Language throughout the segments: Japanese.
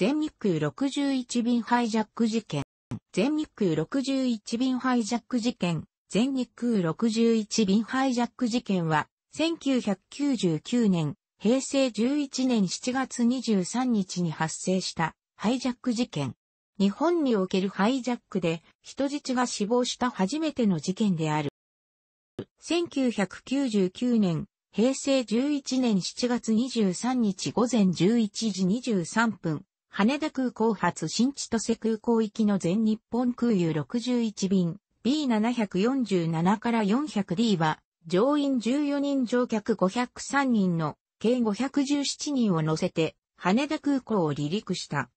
全日空61便ハイジャック事件。全日空61便ハイジャック事件。全日空61便ハイジャック事件は、1999年、平成11年7月23日に発生したハイジャック事件。日本におけるハイジャックで人質が死亡した初めての事件である。1999年、平成11年7月23日午前11時23分、羽田空港発新千歳空港行きの全日本空輸61便 B747 から 400D は乗員14人乗客503人の計517人を乗せて羽田空港を離陸した。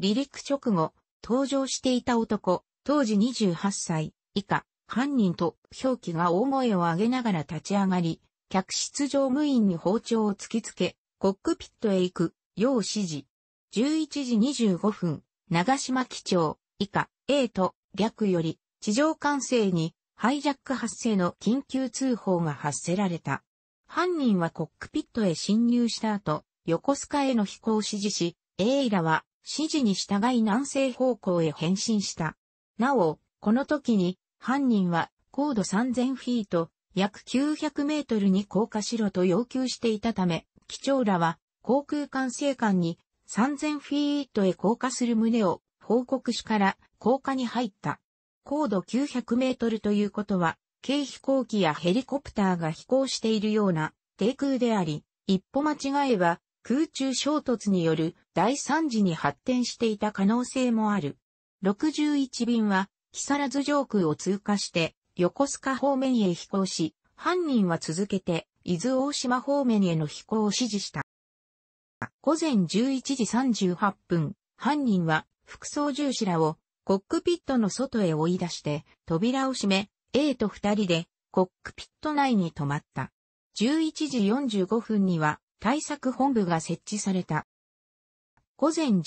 離陸直後、搭乗していた男、当時28歳以下、犯人と表記が大声を上げながら立ち上がり、客室乗務員に包丁を突きつけ、コックピットへ行く、よう指示。11時25分、長島基調、以下、A と逆より、地上管制に、ハイジャック発生の緊急通報が発せられた。犯人はコックピットへ侵入した後、横須賀への飛行を指示し、A らは指示に従い南西方向へ変身した。なお、この時に犯人は高度3000フィート、約900メートルに降下しろと要求していたため、機長らは航空管制官に3000フィートへ降下する旨を報告しから降下に入った。高度900メートルということは、軽飛行機やヘリコプターが飛行しているような低空であり、一歩間違えば空中衝突による大惨事に発展していた可能性もある。61便は木更津上空を通過して横須賀方面へ飛行し、犯人は続けて伊豆大島方面への飛行を指示した。午前11時38分、犯人は副操縦士らをコックピットの外へ追い出して扉を閉め、A と二人でコックピット内に止まった。11時45分には対策本部が設置された。午前11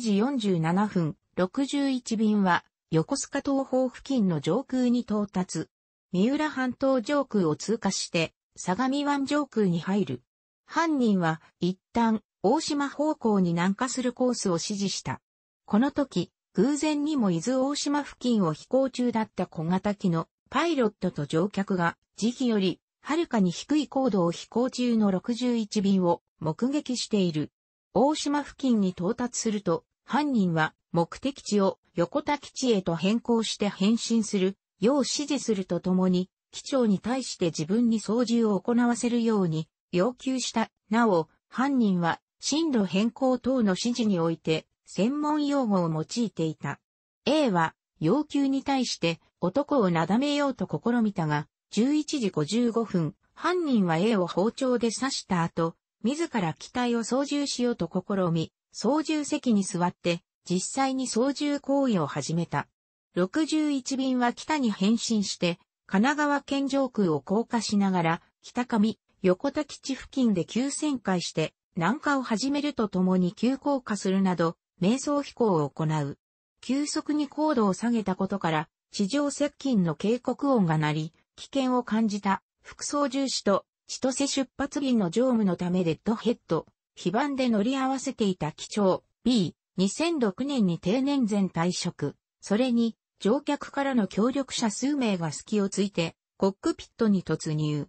時47分、61便は横須賀東方付近の上空に到達。三浦半島上空を通過して、相模湾上空に入る。犯人は一旦大島方向に南下するコースを指示した。この時、偶然にも伊豆大島付近を飛行中だった小型機のパイロットと乗客が時期よりはるかに低い高度を飛行中の61便を目撃している。大島付近に到達すると、犯人は目的地を横田基地へと変更して返信するよう指示するとともに、機長に対して自分に操縦を行わせるように要求した。なお、犯人は進路変更等の指示において、専門用語を用いていた。A は、要求に対して男をなだめようと試みたが、11時55分、犯人は A を包丁で刺した後、自ら機体を操縦しようと試み、操縦席に座って、実際に操縦行為を始めた。61便は北に変身して、神奈川県上空を降下しながら、北上、横田基地付近で急旋回して、南下を始めるとともに急降下するなど、瞑想飛行を行う。急速に高度を下げたことから、地上接近の警告音が鳴り、危険を感じた、副操縦士と、千歳出発便の乗務のためレッドヘッド、非番で乗り合わせていた機長 B、2006年に定年前退職、それに、乗客からの協力者数名が隙をついて、コックピットに突入。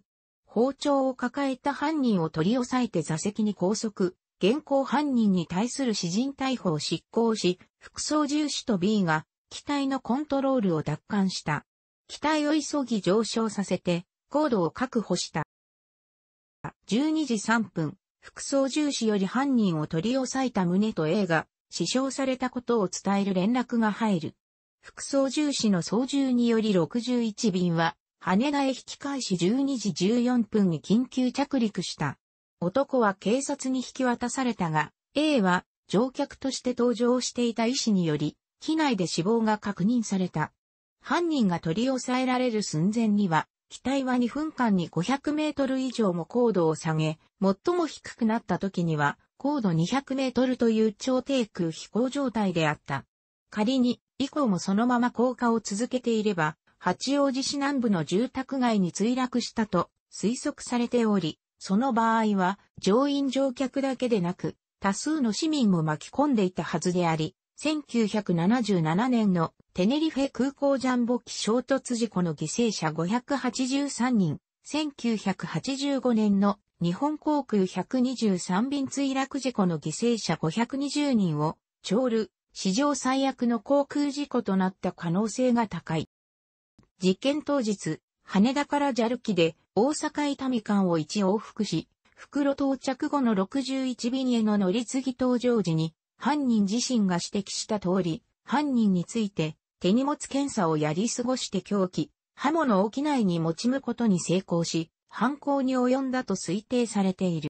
包丁を抱えた犯人を取り押さえて座席に拘束、現行犯人に対する私人逮捕を執行し、副操縦士と B が機体のコントロールを奪還した。機体を急ぎ上昇させて、高度を確保した。12時3分、副操縦士より犯人を取り押さえた胸と A が死傷されたことを伝える連絡が入る。副操縦士の操縦により61便は羽田へ引き返し12時14分に緊急着陸した。男は警察に引き渡されたが、A は乗客として搭乗していた医師により、機内で死亡が確認された。犯人が取り押さえられる寸前には、機体は2分間に500メートル以上も高度を下げ、最も低くなった時には、高度200メートルという超低空飛行状態であった。仮に、以降もそのまま降下を続けていれば、八王子市南部の住宅街に墜落したと推測されており、その場合は乗員乗客だけでなく多数の市民も巻き込んでいたはずであり、1977年のテネリフェ空港ジャンボ機衝突事故の犠牲者583人、1985年の日本航空123便墜落事故の犠牲者520人を、超る史上最悪の航空事故となった可能性が高い。実験当日、羽田からジャル機で大阪伊丹間を一往復し、袋到着後の61便への乗り継ぎ搭乗時に、犯人自身が指摘した通り、犯人について手荷物検査をやり過ごして狂気、刃物を機内に持ちむことに成功し、犯行に及んだと推定されている。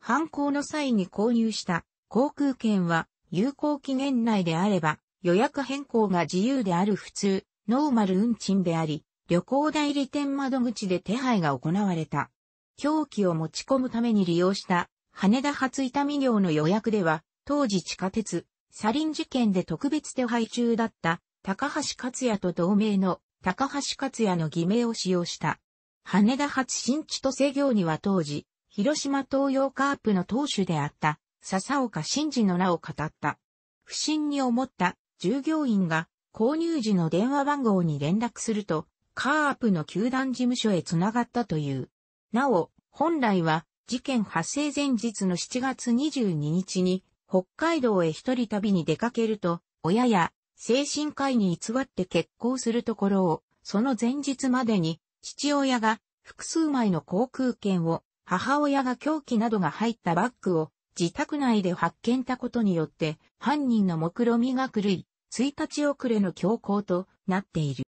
犯行の際に購入した航空券は有効期限内であれば予約変更が自由である普通、ノーマル運賃であり、旅行代理店窓口で手配が行われた。狂気を持ち込むために利用した羽田発痛み業の予約では、当時地下鉄、サリン事件で特別手配中だった高橋克也と同名の高橋克也の偽名を使用した。羽田発新千歳業には当時、広島東洋カープの当主であった笹岡慎治の名を語った。不審に思った従業員が購入時の電話番号に連絡すると、カープの球団事務所へ繋がったという。なお、本来は、事件発生前日の7月22日に、北海道へ一人旅に出かけると、親や精神科医に偽って結婚するところを、その前日までに、父親が複数枚の航空券を、母親が凶器などが入ったバッグを自宅内で発見たことによって、犯人の目論見が狂い、1日遅れの強行となっている。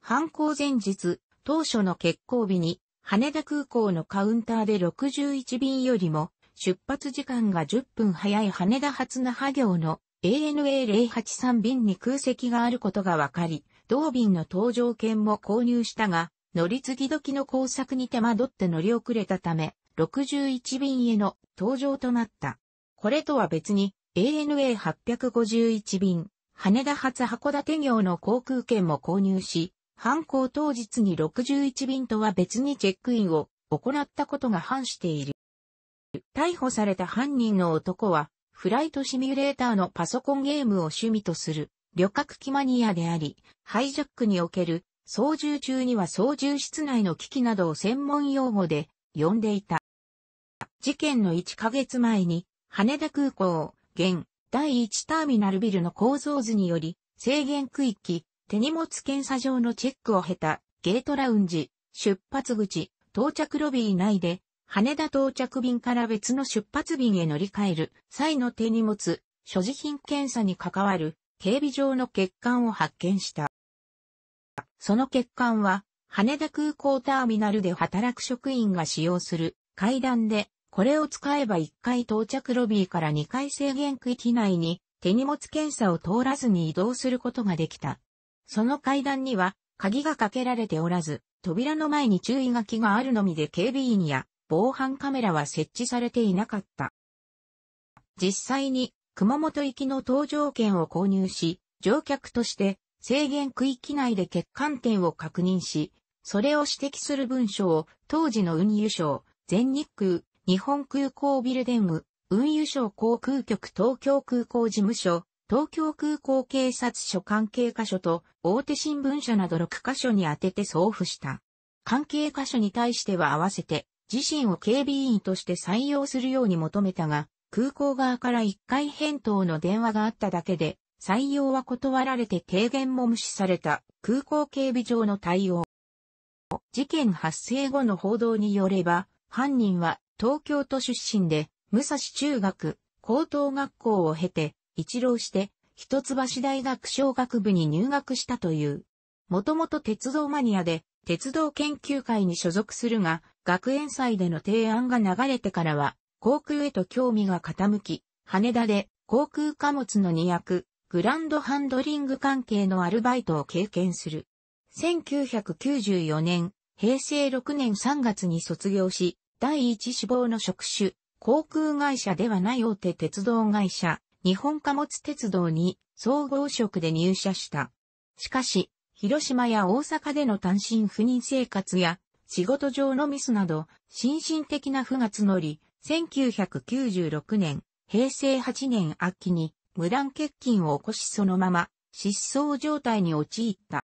犯行前日、当初の欠航日に、羽田空港のカウンターで61便よりも、出発時間が10分早い羽田発那覇行の ANA083 便に空席があることが分かり、同便の搭乗券も購入したが、乗り継ぎ時の工作に手間取って乗り遅れたため、61便への搭乗となった。これとは別に ANA851 便、羽田発函館業の航空券も購入し、犯行当日に61便とは別にチェックインを行ったことが反している。逮捕された犯人の男は、フライトシミュレーターのパソコンゲームを趣味とする旅客機マニアであり、ハイジャックにおける操縦中には操縦室内の機器などを専門用語で呼んでいた。事件の1ヶ月前に羽田空港、現第1ターミナルビルの構造図により、制限区域、手荷物検査場のチェックを経た、ゲートラウンジ、出発口、到着ロビー内で、羽田到着便から別の出発便へ乗り換える際の手荷物、所持品検査に関わる警備上の欠陥を発見した。その欠陥は、羽田空港ターミナルで働く職員が使用する階段でこれを使えば1回到着ロビーから2回制限区域内に手荷物検査を通らずに移動することができた。その階段には鍵がかけられておらず、扉の前に注意書きがあるのみで警備員や防犯カメラは設置されていなかった。実際に熊本行きの搭乗券を購入し、乗客として制限区域内で欠陥点を確認し、それを指摘する文書を当時の運輸省、全日空、日本空港ビルデンム、運輸省航空局東京空港事務所、東京空港警察署関係箇所と大手新聞社など6箇所に当てて送付した。関係箇所に対しては合わせて自身を警備員として採用するように求めたが、空港側から1回返答の電話があっただけで、採用は断られて提言も無視された空港警備上の対応。事件発生後の報道によれば、犯人は東京都出身で、武蔵中学、高等学校を経て、一浪して、一橋大学小学部に入学したという。もともと鉄道マニアで、鉄道研究会に所属するが、学園祭での提案が流れてからは、航空へと興味が傾き、羽田で航空貨物の2役、グランドハンドリング関係のアルバイトを経験する。1994年、平成6年3月に卒業し、第一志望の職種、航空会社ではない大手鉄道会社、日本貨物鉄道に総合職で入社した。しかし、広島や大阪での単身赴任生活や仕事上のミスなど、心身的な負が募り、1996年、平成8年秋に無断欠勤を起こしそのまま失踪状態に陥った。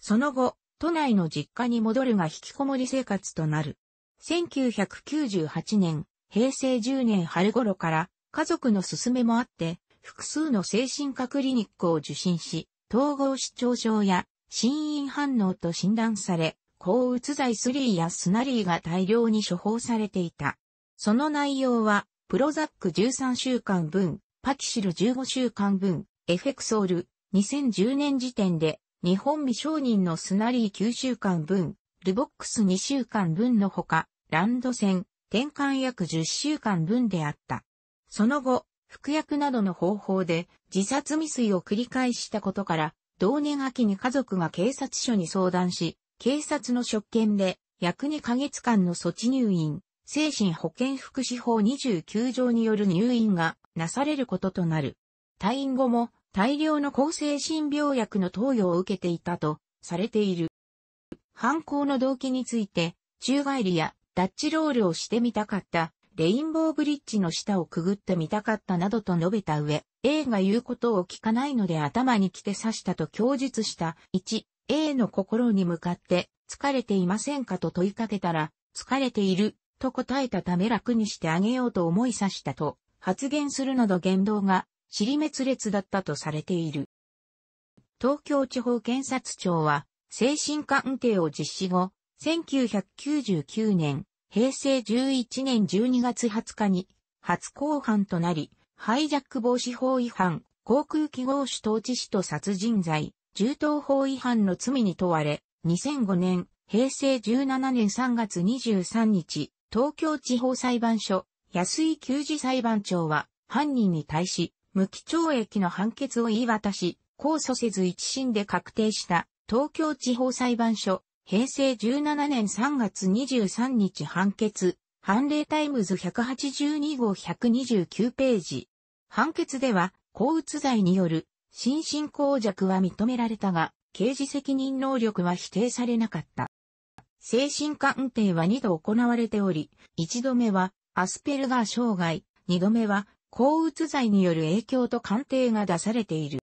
その後、都内の実家に戻るが引きこもり生活となる。1998年、平成10年春頃から家族の勧めもあって、複数の精神科クリニックを受診し、統合失調症や心因反応と診断され、抗うつ剤スリーやスナリーが大量に処方されていた。その内容は、プロザック13週間分、パキシル15週間分、エフェクソール、2010年時点で、日本未承認のスナリー9週間分、ルボックス2週間分のほか、ランド戦、転換約10週間分であった。その後、服薬などの方法で自殺未遂を繰り返したことから、同年秋に家族が警察署に相談し、警察の職権で約2ヶ月間の措置入院、精神保健福祉法29条による入院がなされることとなる。退院後も大量の抗精神病薬の投与を受けていたとされている。犯行の動機について、宙返りやダッチロールをしてみたかった、レインボーブリッジの下をくぐってみたかったなどと述べた上、A が言うことを聞かないので頭に来て刺したと供述した。1、A の心に向かって、疲れていませんかと問いかけたら、疲れている、と答えたため楽にしてあげようと思い刺したと、発言するなど言動が、尻滅裂だったとされている。東京地方検察庁は、精神鑑定を実施後、1999年、平成11年12月20日に初公判となり、ハイジャック防止法違反、航空機防止統治死と殺人罪、銃刀法違反の罪に問われ、2005年、平成17年3月23日、東京地方裁判所、安井球児裁判長は、犯人に対し、無期懲役の判決を言い渡し、控訴せず一審で確定した、東京地方裁判所、平成17年3月23日判決、判例タイムズ182号129ページ。判決では、抗うつ罪による、心身交弱は認められたが、刑事責任能力は否定されなかった。精神鑑定は2度行われており、1度目は、アスペルガー障害、2度目は、抗うつ罪による影響と鑑定が出されている。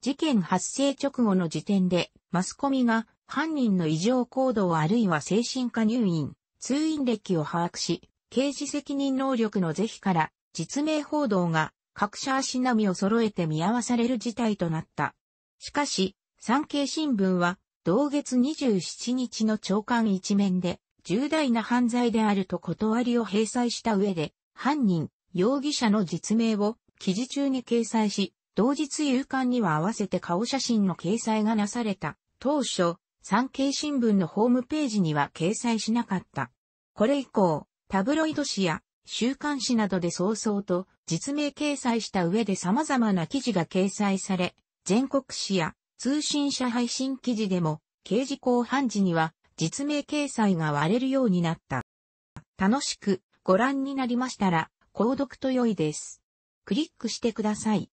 事件発生直後の時点で、マスコミが、犯人の異常行動あるいは精神科入院、通院歴を把握し、刑事責任能力の是非から実名報道が各社足並みを揃えて見合わされる事態となった。しかし、産経新聞は同月27日の長官一面で重大な犯罪であると断りを閉鎖した上で、犯人、容疑者の実名を記事中に掲載し、同日夕刊には合わせて顔写真の掲載がなされた。当初、産経新聞のホームページには掲載しなかった。これ以降、タブロイド紙や週刊誌などで早々と実名掲載した上で様々な記事が掲載され、全国紙や通信社配信記事でも刑事公判時には実名掲載が割れるようになった。楽しくご覧になりましたら、購読と良いです。クリックしてください。